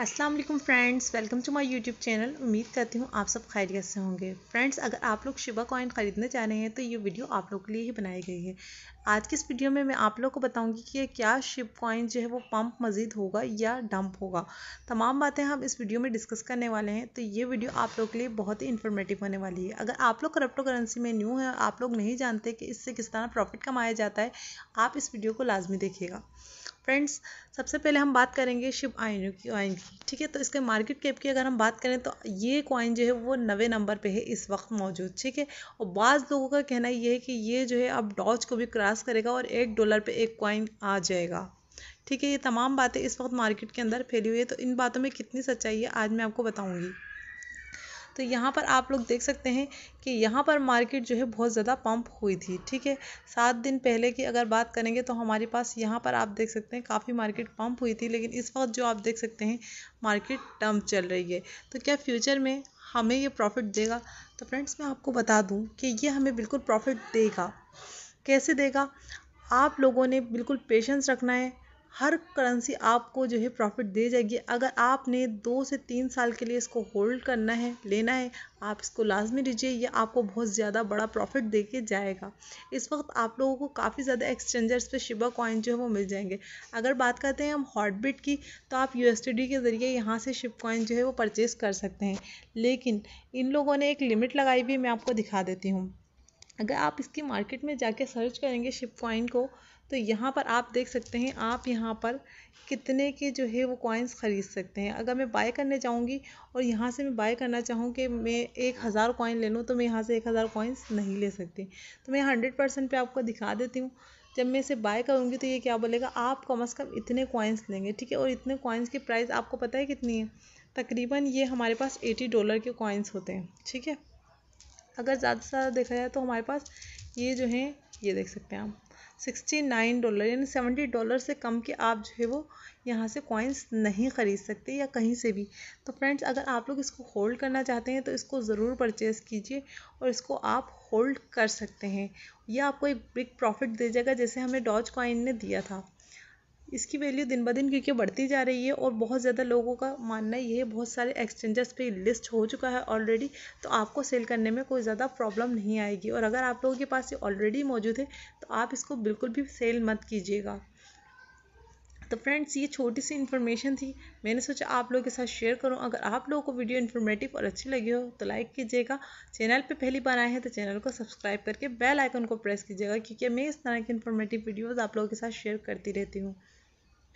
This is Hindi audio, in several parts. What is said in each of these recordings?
अस्सलाम वालेकुम friends welcome to my YouTube channel उम्मीद करती हूँ आप सब खैरियत से होंगे फ्रेंड्स अगर आप लोग शिबा कॉइन ख़रीदने जा रहे हैं तो ये वीडियो आप लोग के लिए ही बनाई गई है आज की इस वीडियो में मैं आप लोग को बताऊंगी कि क्या शिव कॉइन जो है वो पम्प मज़ीद होगा या डंप होगा तमाम बातें हम इस वीडियो में डिस्कस करने वाले हैं तो ये वीडियो आप लोग के लिए बहुत ही इन्फॉर्मेटिव होने वाली है अगर आप लोग करप्टो करेंसी में न्यू है आप लोग नहीं जानते कि इससे किस तरह प्रॉफिट कमाया जाता है आप इस वीडियो को लाजमी देखिएगा फ्रेंड्स सबसे पहले हम बात करेंगे शिव आयन की कॉइन की ठीक है तो इसके मार्केट कैप की अगर हम बात करें तो ये कॉइन जो है वो नवे नंबर पे है इस वक्त मौजूद ठीक है और बाज़ लोगों का कहना ये है कि ये जो है अब डॉज को भी क्रॉस करेगा और एक डॉलर पे एक कॉइन आ जाएगा ठीक है ये तमाम बातें इस वक्त मार्केट के अंदर फैली हुई है तो इन बातों में कितनी सच्चाई है आज मैं आपको बताऊँगी तो यहाँ पर आप लोग देख सकते हैं कि यहाँ पर मार्केट जो है बहुत ज़्यादा पम्प हुई थी ठीक है सात दिन पहले की अगर बात करेंगे तो हमारे पास यहाँ पर आप देख सकते हैं काफ़ी मार्केट पम्प हुई थी लेकिन इस वक्त जो आप देख सकते हैं मार्केट डंप चल रही है तो क्या फ्यूचर में हमें ये प्रॉफिट देगा तो फ्रेंड्स मैं आपको बता दूँ कि ये हमें बिल्कुल प्रॉफिट देगा कैसे देगा आप लोगों ने बिल्कुल पेशेंस रखना है हर करेंसी आपको जो है प्रॉफिट दे जाएगी अगर आपने दो से तीन साल के लिए इसको होल्ड करना है लेना है आप इसको लाजमी लीजिए ये आपको बहुत ज़्यादा बड़ा प्रॉफिट दे के जाएगा इस वक्त आप लोगों को काफ़ी ज़्यादा एक्सचेंजर्स पे शिबा कॉइन जो है वो मिल जाएंगे अगर बात करते हैं हम हॉटबिट की तो आप यू के ज़रिए यहाँ से शिप कॉइन जो है वो परचेज़ कर सकते हैं लेकिन इन लोगों ने एक लिमिट लगाई भी मैं आपको दिखा देती हूँ अगर आप इसकी मार्केट में जाके सर्च करेंगे शिप कॉइन को तो यहाँ पर आप देख सकते हैं आप यहाँ पर कितने के जो है वो कॉइन्स ख़रीद सकते हैं अगर मैं बाय करने जाऊँगी और यहाँ से मैं बाय करना चाहूँ कि मैं एक हज़ार कॉइन ले लूँ तो मैं यहाँ से एक हज़ार कॉइन्स नहीं ले सकती तो मैं हंड्रेड परसेंट पर आपको दिखा देती हूँ जब मैं इसे बाय करूँगी तो ये क्या बोलेगा आप कम अज़ कम इतने कॉइन्स लेंगे ठीक है और इतने कॉइन्स की प्राइस आपको पता है कितनी है तकरीबन ये हमारे पास एटी डॉलर के कॉइन्स होते हैं ठीक है अगर ज़्यादा से ज़्यादा देखा जाए तो हमारे पास ये जो है ये देख सकते हैं आप सिक्सटी नाइन डॉलर यानी सेवेंटी डॉलर से कम के आप जो है वो यहाँ से कॉइन्स नहीं ख़रीद सकते या कहीं से भी तो फ्रेंड्स अगर आप लोग इसको होल्ड करना चाहते हैं तो इसको ज़रूर परचेज़ कीजिए और इसको आप होल्ड कर सकते हैं या आपको एक बिग प्रॉफिट दे जाएगा जैसे हमें डॉज कॉइन ने दिया था इसकी वैल्यू दिन ब दिन क्योंकि बढ़ती जा रही है और बहुत ज़्यादा लोगों का मानना ये है बहुत सारे एक्सचेंजर्स पे लिस्ट हो चुका है ऑलरेडी तो आपको सेल करने में कोई ज़्यादा प्रॉब्लम नहीं आएगी और अगर आप लोगों के पास ये ऑलरेडी मौजूद है तो आप इसको बिल्कुल भी सेल मत कीजिएगा तो फ्रेंड्स ये छोटी सी इन्फॉर्मेशन थी मैंने सोचा आप लोगों के साथ शेयर करूं अगर आप लोगों को वीडियो इन्फॉर्मेटिव और अच्छी लगी हो तो लाइक कीजिएगा चैनल पे पहली बार आए हैं तो चैनल को सब्सक्राइब करके बेल आइकन को प्रेस कीजिएगा क्योंकि मैं इस तरह की इन्फॉर्मेटिव वीडियोज़ आप लोगों के साथ शेयर करती रहती हूँ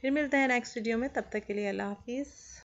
फिर मिलते हैं नेक्स्ट वीडियो में तब तक के लिए अल्लाह हाफिज़